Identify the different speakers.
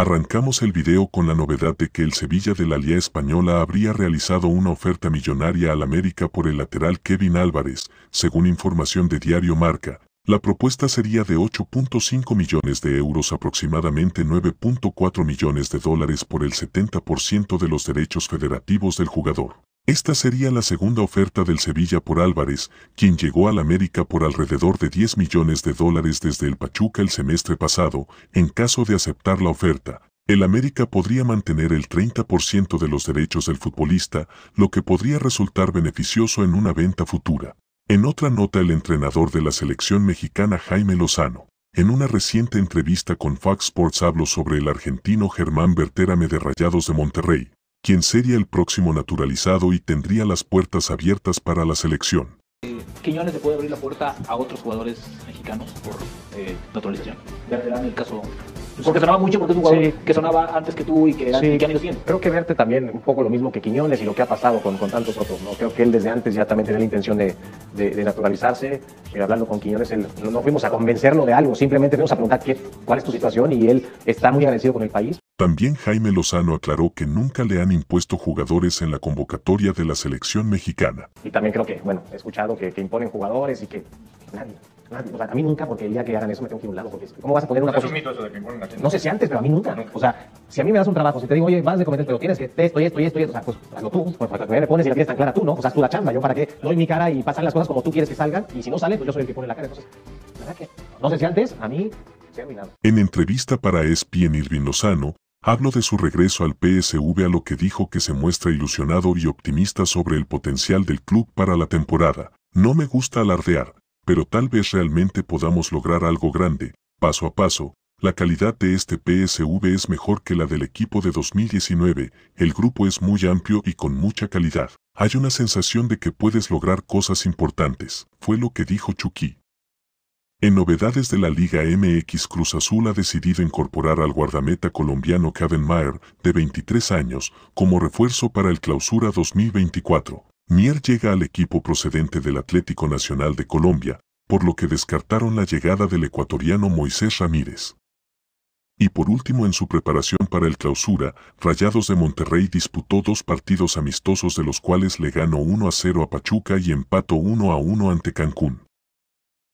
Speaker 1: Arrancamos el video con la novedad de que el Sevilla de la Liga Española habría realizado una oferta millonaria al América por el lateral Kevin Álvarez, según información de Diario Marca. La propuesta sería de 8.5 millones de euros aproximadamente 9.4 millones de dólares por el 70% de los derechos federativos del jugador. Esta sería la segunda oferta del Sevilla por Álvarez, quien llegó al América por alrededor de 10 millones de dólares desde el Pachuca el semestre pasado. En caso de aceptar la oferta, el América podría mantener el 30% de los derechos del futbolista, lo que podría resultar beneficioso en una venta futura. En otra nota el entrenador de la selección mexicana Jaime Lozano, en una reciente entrevista con Fox Sports habló sobre el argentino Germán Berterame de Rayados de Monterrey, quien sería el próximo naturalizado y tendría las puertas abiertas para la selección.
Speaker 2: Quiñones le puede abrir la puerta a otros jugadores mexicanos por eh, naturalización. en el caso. Pues, porque sonaba mucho porque es un jugador que sonaba antes que tú y que, y Creo que Verte también un poco lo mismo que Quiñones y lo que ha pasado con, con tantos otros. ¿no? Creo que él desde antes ya también tenía la intención de, naturalizarse. Eh, hablando con Quiñones, él, no, fuimos a convencerlo de algo, simplemente fuimos a preguntar qué, cuál es tu situación y él está muy agradecido con el país.
Speaker 1: También Jaime Lozano aclaró que nunca le han impuesto jugadores en la convocatoria de la selección mexicana.
Speaker 2: Y también creo que, bueno, he escuchado que, que imponen jugadores y que nadie, nadie, o sea, a mí nunca, porque el día que hagan eso me tengo que ir a un lado, porque ¿cómo vas a poner una cosa? No sé si antes, pero a mí nunca. O sea, si a mí me das un trabajo, si te digo, oye, vas de cometer, pero tienes que esto estoy esto y esto y esto, o sea, pues hazlo tú, pues, me pones y la tienes tan clara tú, ¿no? O sea, tú la chamba, yo para qué doy mi cara y pasar las cosas como tú quieres que salgan, y si no sale, pues yo soy el que pone la cara. Entonces, ¿verdad que? No sé si antes, a mí,
Speaker 1: En entrevista para ESPN Irving Lozano, Hablo de su regreso al PSV a lo que dijo que se muestra ilusionado y optimista sobre el potencial del club para la temporada. No me gusta alardear, pero tal vez realmente podamos lograr algo grande, paso a paso. La calidad de este PSV es mejor que la del equipo de 2019, el grupo es muy amplio y con mucha calidad. Hay una sensación de que puedes lograr cosas importantes, fue lo que dijo Chucky. En novedades de la Liga MX Cruz Azul ha decidido incorporar al guardameta colombiano Kevin Mayer, de 23 años, como refuerzo para el Clausura 2024. Mier llega al equipo procedente del Atlético Nacional de Colombia, por lo que descartaron la llegada del ecuatoriano Moisés Ramírez. Y por último en su preparación para el clausura, Rayados de Monterrey disputó dos partidos amistosos de los cuales le ganó 1 a 0 a Pachuca y empató 1 a 1 ante Cancún.